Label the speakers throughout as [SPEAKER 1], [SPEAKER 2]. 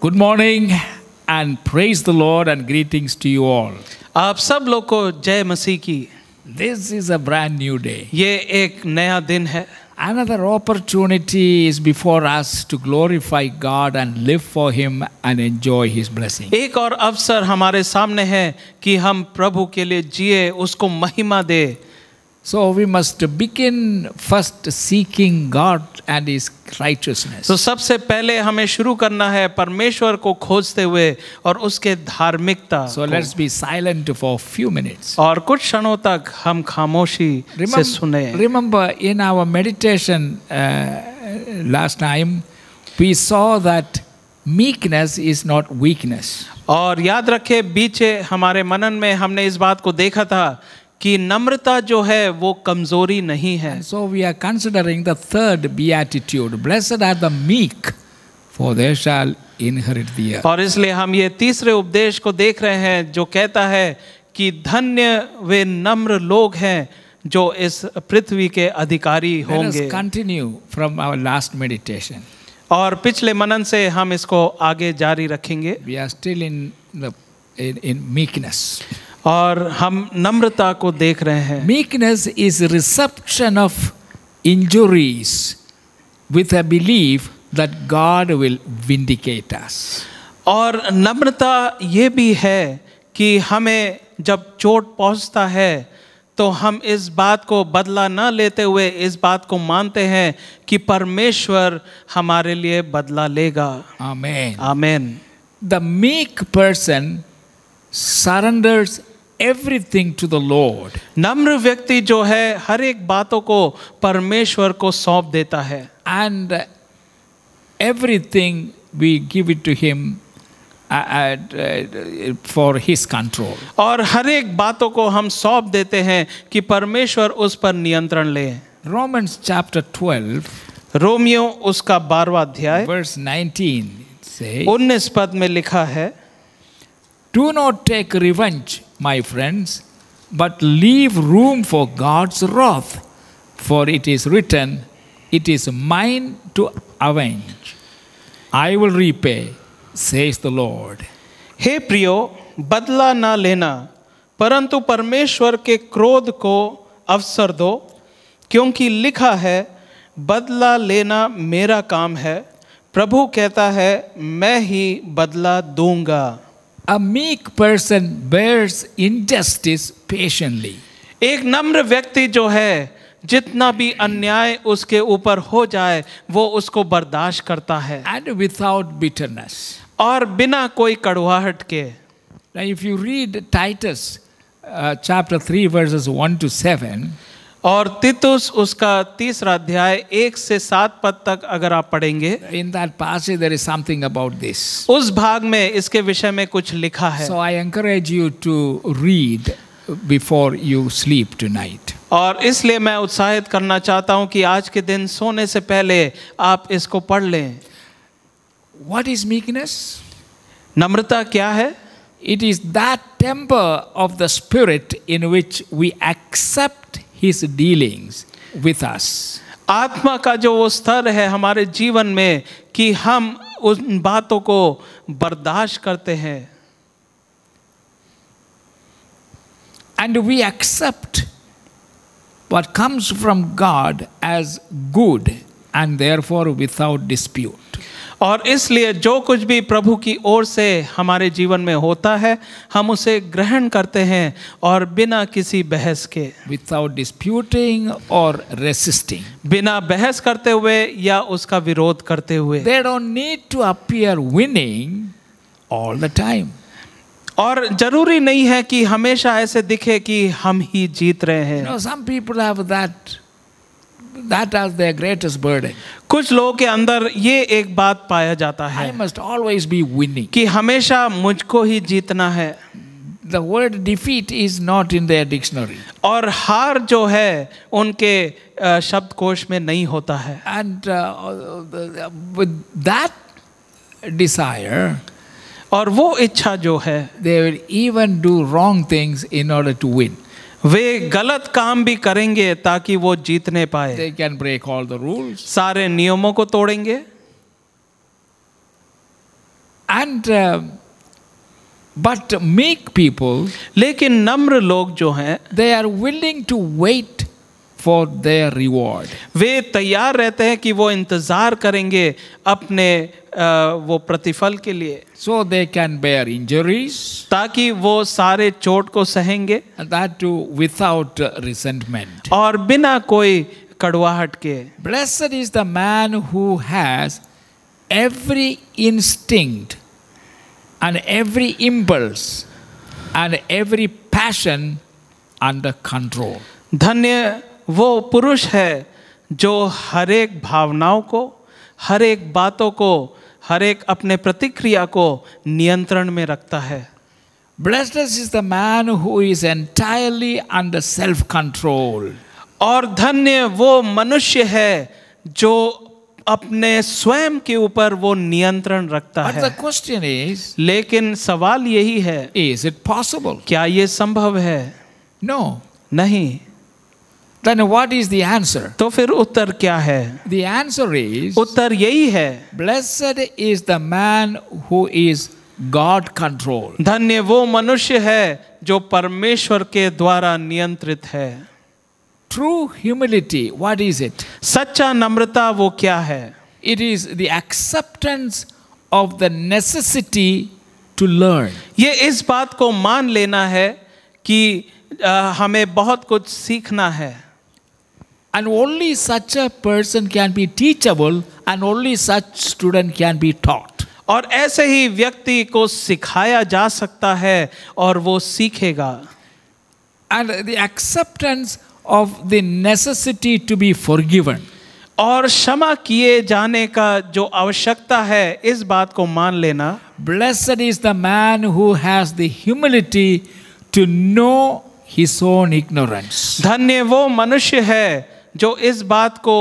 [SPEAKER 1] Good morning and praise the Lord and greetings to you all. आप सब लोग जय मसीह की। This is a brand new day. ये एक नया दिन है। Another opportunity is before us to glorify God and live for Him and enjoy His blessing. एक और अवसर हमारे सामने है कि हम प्रभु के लिए जिए, उसको महिमा दे। So we must begin first seeking God and His righteousness. तो so, सबसे पहले हमें शुरू करना है परमेश्वर को खोजते हुए और उसके धार्मिकता So let's be silent for a few minutes. और कुछ क्षणों तक हम खामोशी से सुने Remember in our meditation uh, last time we saw that meekness is not weakness. और याद रखे बीचे हमारे मनन में हमने इस बात को देखा था कि नम्रता जो है वो कमजोरी नहीं है so we are considering the third attitude blessed are the meek for they shall inherit the earth और इसलिए हम ये तीसरे उपदेश को देख रहे हैं जो कहता है कि धन्य वे नम्र लोग हैं जो इस पृथ्वी के अधिकारी होंगे continue from our last meditation और पिछले मनन से हम इसको आगे जारी रखेंगे we are still in in meekness और हम नम्रता को देख रहे हैं meekness is reception of injuries with a believe that God will vindicate us और नम्रता ये भी है कि हमें जब चोट पहुंचता है तो हम इस बात को बदला न लेते हुए इस बात को मानते हैं कि परमेश्वर हमारे लिए बदला लेगा आमेन आमेन the meek person surrenders everything to the Lord. नम्र व्यक्ति जो है हर एक बातों को परमेश्वर को सौंप देता है and everything we give it to him for his control और हर एक बातों को हम सौंप देते हैं कि परमेश्वर उस पर नियंत्रण ले रोमन्स चैप्टर ट्वेल्व रोमियो उसका बारवा अध्याय वर्स 19 से उन्नीस पद में लिखा है do not take revenge my friends, but leave room for God's wrath, for it is written, It is mine to avenge. I will repay, says the Lord. हे प्रियो बदला न लेना परंतु परमेश्वर के क्रोध को अवसर दो क्योंकि लिखा है बदला लेना मेरा काम है प्रभु कहता है मैं ही बदला दूंगा A meek person bears injustice patiently. एक नम्र व्यक्ति जो है जितना भी अन्याय उसके ऊपर हो जाए वो उसको बर्दाश्त करता है एंड विदाउट बिटरनेस और बिना कोई कड़वाहट के if you read Titus chapter three verses one two seven और तितुस उसका तीसरा अध्याय एक से सात पद तक अगर आप पढ़ेंगे in that passage there is something about this उस भाग में इसके विषय में कुछ लिखा है so I encourage you to read before you sleep too और इसलिए मैं उत्साहित करना चाहता हूं कि आज के दिन सोने से पहले आप इसको पढ़ लें वट इज मीकनेस नम्रता क्या है it is that temper of the spirit in which we accept his dealings with us आत्मा का जो वो स्तर है हमारे जीवन में कि हम उन बातों को बर्दाश्त करते हैं and we accept what comes from God as good and therefore without dispute. और इसलिए जो कुछ भी प्रभु की ओर से हमारे जीवन में होता है हम उसे ग्रहण करते हैं और बिना किसी बहस के विदाउट डिस्प्यूटिंग और रेसिस्टिंग बिना बहस करते हुए या उसका विरोध करते हुए they don't need to appear winning all the time और जरूरी नहीं है कि हमेशा ऐसे दिखे कि हम ही जीत रहे हैं some people that as their greatest burden. कुछ लोगों के अंदर ये एक बात पाया जाता है I must always be winning. कि हमेशा मुझको ही जीतना है The word defeat is not in their dictionary. और हार जो है उनके शब्दकोश में नहीं होता है And uh, with that desire, और वो इच्छा जो है they will even do wrong things in order to win. वे गलत काम भी करेंगे ताकि वो जीतने पाए they can break all the rule सारे नियमों को तोड़ेंगे एंड बट मेक पीपल लेकिन नम्र लोग जो हैं they are willing to wait for their reward वे तैयार रहते हैं कि वो इंतजार करेंगे अपने वो प्रतिफल के लिए so they can bear injuries ताकि वो सारे चोट को सहेंगे दैट टू विदाउट रिसेंटमेंट और बिना कोई कड़वाहट के blessed is the man who has every instinct and every impulse and every passion under control धन्य वो पुरुष है जो हर एक भावनाओं को हर एक बातों को हर एक अपने प्रतिक्रिया को नियंत्रण में रखता है blessed is the man who is entirely under self control और धन्य वो मनुष्य है जो अपने स्वयं के ऊपर वो नियंत्रण रखता But है क्वेश्चन इज लेकिन सवाल यही है इज इट पॉसिबल क्या ये संभव है नो no. नहीं Then what is the answer? तो फिर उत्तर क्या है The answer is उत्तर यही है blessed is the man who is God controlled. धन्य वो मनुष्य है जो परमेश्वर के द्वारा नियंत्रित है True humility, what is it? सच्चा नम्रता वो क्या है It is the acceptance of the necessity to learn. ये इस बात को मान लेना है कि अ, हमें बहुत कुछ सीखना है And only such a person can be teachable and only such student can be taught. और ऐसे ही व्यक्ति को सिखाया जा सकता है और वो सीखेगा and the acceptance of the necessity to be forgiven और क्षमा किए जाने का जो आवश्यकता है इस बात को मान लेना blessed is the man who has the humility to know his own ignorance धन्य वो मनुष्य है जो इस बात को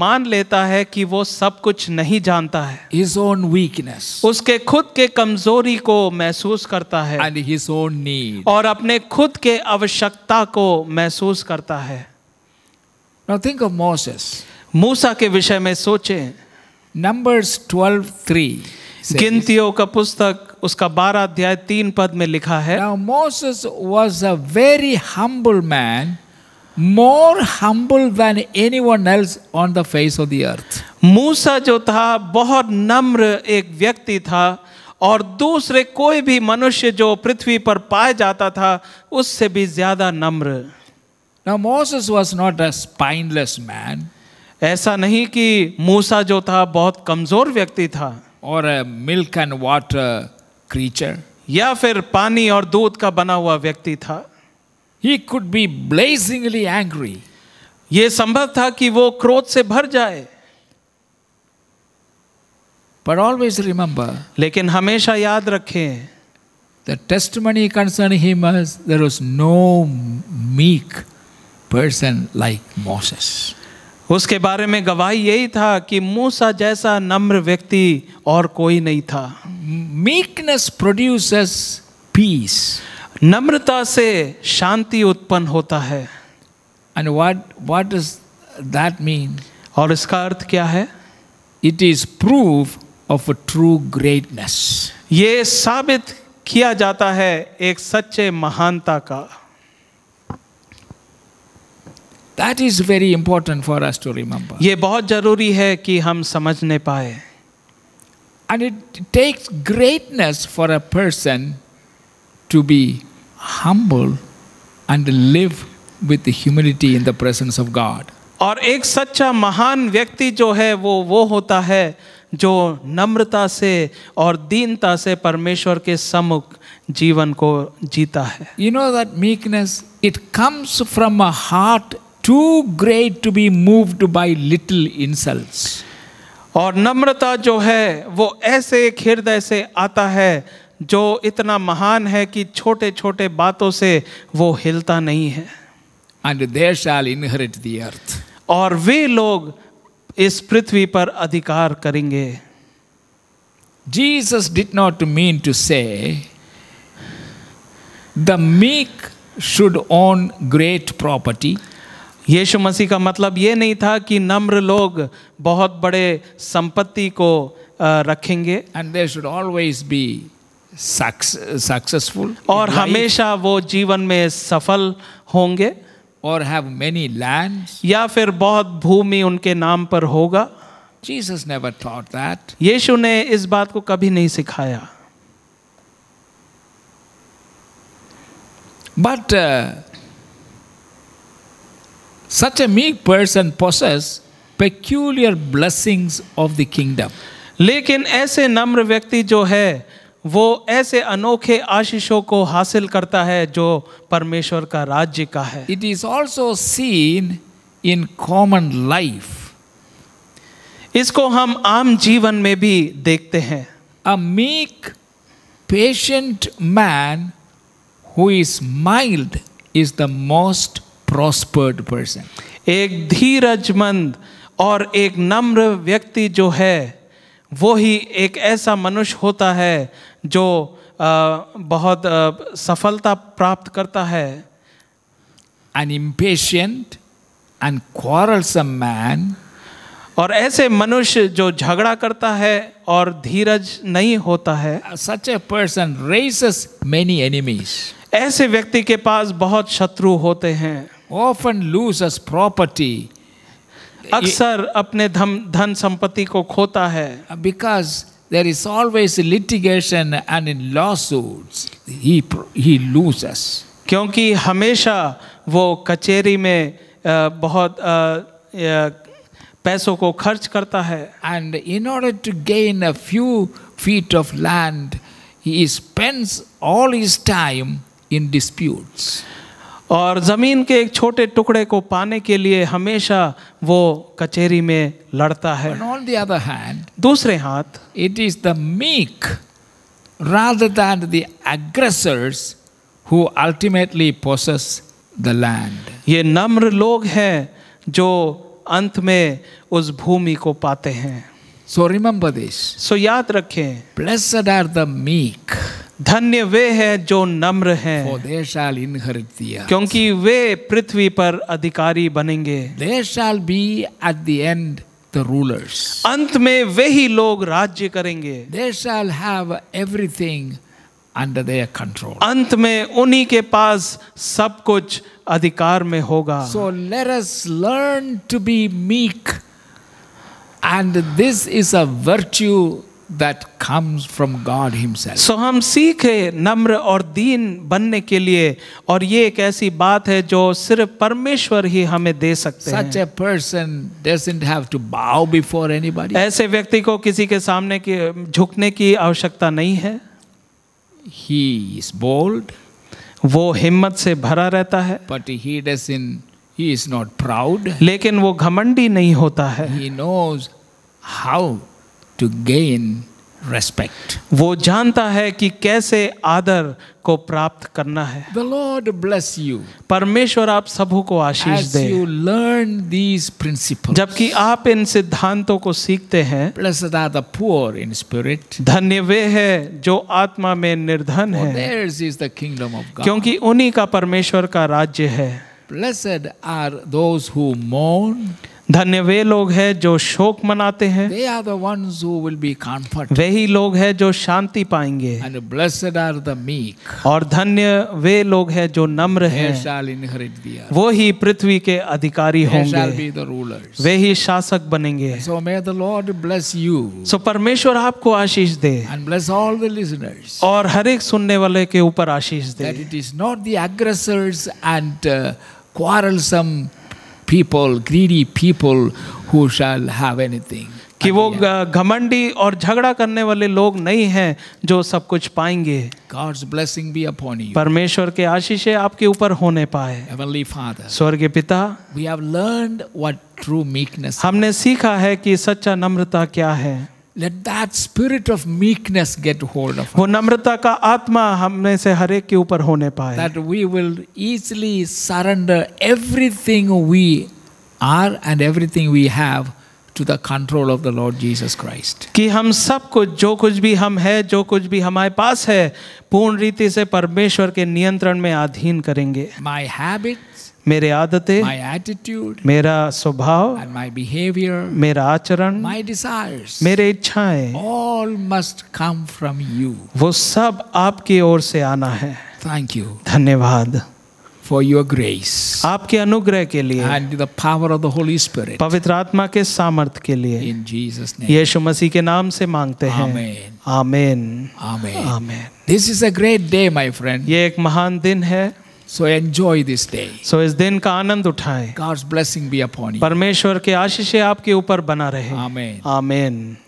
[SPEAKER 1] मान लेता है कि वो सब कुछ नहीं जानता है his own weakness उसके खुद के कमजोरी को महसूस करता है and his own need और अपने खुद के आवश्यकता को महसूस करता है now think of Moses मूसा के विषय में सोचे नंबर्स 12:3 गिनतियों का पुस्तक उसका बारह अध्याय तीन पद में लिखा है was a very humble man more humble than anyone else on the face of the earth मूसा जो था बहुत नम्र एक व्यक्ति था और दूसरे कोई भी मनुष्य जो पृथ्वी पर पाया जाता था उससे भी ज्यादा नम्र Now Moses was not a spineless man. ऐसा नहीं कि मूसा जो था बहुत कमजोर व्यक्ति था और मिल्क एंड वाटर क्रीचर या फिर पानी और दूध का बना हुआ व्यक्ति था He could be blazingly angry. ये संभव था कि वो क्रोध से भर जाए But always remember. लेकिन हमेशा याद रखें The testimony concerning him was there was no meek person like Moses. उसके बारे में गवाही यही था कि मूसा जैसा नम्र व्यक्ति और कोई नहीं था मीकनेस प्रोड्यूसेस पीस नम्रता से शांति उत्पन्न होता है and what what does that mean और इसका अर्थ क्या है it is proof of a true greatness ये साबित किया जाता है एक सच्चे महानता का that is very important for us to remember ये बहुत जरूरी है कि हम समझने पाए and it takes greatness for a person to be humble and live with humility in the presence of God. और एक सच्चा महान व्यक्ति जो है वो वो होता है जो नम्रता से और दीनता से परमेश्वर के सम्मुख जीवन को जीता है you know that meekness it comes from a heart too great to be moved by little insults और नम्रता जो है वो ऐसे एक हृदय से आता है जो इतना महान है कि छोटे छोटे बातों से वो हिलता नहीं है एंड दे शैल इनहेरिट दी अर्थ और वे लोग इस पृथ्वी पर अधिकार करेंगे Jesus did not mean to say the meek should own great property यीशु मसीह का मतलब ये नहीं था कि नम्र लोग बहुत बड़े संपत्ति को रखेंगे and they should always be successful और हमेशा वो जीवन में सफल होंगे और हैव मेनी लैंड या फिर बहुत भूमि उनके नाम पर होगा जीसस नेवर थॉट दैट यीशु ने इस बात को कभी नहीं सिखाया but such a meek person possess peculiar blessings of the kingdom लेकिन ऐसे नम्र व्यक्ति जो है वो ऐसे अनोखे आशीषों को हासिल करता है जो परमेश्वर का राज्य का है it is also seen in common life इसको हम आम जीवन में भी देखते हैं a meek patient man who is mild is the most prospered person एक धीरजमंद और एक नम्र व्यक्ति जो है वो ही एक ऐसा मनुष्य होता है जो बहुत सफलता प्राप्त करता है an impatient and quarrelsome man और ऐसे मनुष्य जो झगड़ा करता है और धीरज नहीं होता है such a person raises many enemies ऐसे व्यक्ति के पास बहुत शत्रु होते हैं ऑफन लूज अस प्रॉपर्टी अक्सर अपने धन धन संपत्ति को खोता है because there is always litigation and in lawsuits he he loses क्योंकि हमेशा वो कचेरी में बहुत पैसों को खर्च करता है and in order to gain a few feet of land he spends all his time in disputes और ज़मीन के एक छोटे टुकड़े को पाने के लिए हमेशा वो कचेरी में लड़ता है दूसरे हाथ it is the meek rather than the aggressors who ultimately possess the land ये नम्र लोग हैं जो अंत में उस भूमि को पाते हैं So remember this. So याद रखें. Blessed are the meek. धन्य वे हैं जो नम्र हैं For they shall inherit the earth. क्योंकि वे पृथ्वी पर अधिकारी बनेंगे They shall be at the end the rulers. अंत में वे ही लोग राज्य करेंगे They shall have everything under their control. अंत में उन्हीं के पास सब कुछ अधिकार में होगा So let us learn to be meek. And this is a virtue that comes from God himself so हम सीखे नम्र और दीन बनने के लिए और ये एक ऐसी बात है जो सिर्फ परमेश्वर ही हमें दे सकते हैं such a person doesn't have to bow before anybody ऐसे व्यक्ति को किसी के सामने की झुकने की आवश्यकता नहीं है ही इज बोल्ड वो हिम्मत से भरा रहता है but he doesn't he is not proud लेकिन वो घमंडी नहीं होता है he knows how to gain respect वो जानता है कि कैसे आदर को प्राप्त करना है द लॉर्ड ब्लेस यू परमेश्वर आप सबों को आशीष दे यू लर्न दीज प्रिंसिपल जबकि आप इन सिद्धांतों को सीखते हैं प्लस द इन स्पिरिट धन्य वे है जो आत्मा में निर्धन है किंगडम ऑफ क्योंकि उन्हीं का परमेश्वर का राज्य है blessed are those who mourn धन्य वे लोग हैं जो शोक मनाते हैं वे ही लोग हैं जो शांति पाएंगे और धन्य वे लोग हैं जो नम्र हैं। वो ही पृथ्वी के अधिकारी होंगे वे ही शासक बनेंगे so Lord bless you so परमेश्वर आपको आशीष दे और हर एक सुनने वाले के ऊपर आशीष दे that it is not the end quarrelsome people, greedy people who shall have anything. कि वो घमंडी और झगड़ा करने वाले लोग नहीं हैं जो सब कुछ पाएंगे God's blessing be upon you. परमेश्वर के आशीषें आपके ऊपर होने पाए Heavenly Father, स्वर्ग पिता we have learned what true meekness हमने सीखा है कि सच्चा नम्रता क्या है Let that spirit of meekness get hold of us. वो नम्रता का आत्मा हमने से हर एक के ऊपर होने पाए That we will easily surrender everything we are and everything we have to the control of the Lord Jesus Christ. कि हम सब कुछ जो कुछ भी हम है जो कुछ भी हमारे पास है पूर्ण रीति से परमेश्वर के नियंत्रण में अधीन करेंगे My habit मेरे आदतें माय एटीट्यूड मेरा स्वभाव एंड माय बिहेवियर मेरा आचरण माय डिजायर्स मेरे इच्छाएं all must come from you वो सब आपकी ओर से आना है थैंक यू धन्यवाद फॉर योर ग्रेस आपके अनुग्रह के लिए and the power of the Holy Spirit पवित्र आत्मा के सामर्थ्य के लिए इन जीसस नेम यीशु मसीह के नाम से मांगते हैं आमेन आमेन आमेन this is a great day my friend ये एक महान दिन है So enjoy this day. So इस दिन का आनंद उठाएं. God's blessing be upon you. परमेश्वर की आशीषें आपके ऊपर बना रहे. Amen. Amen.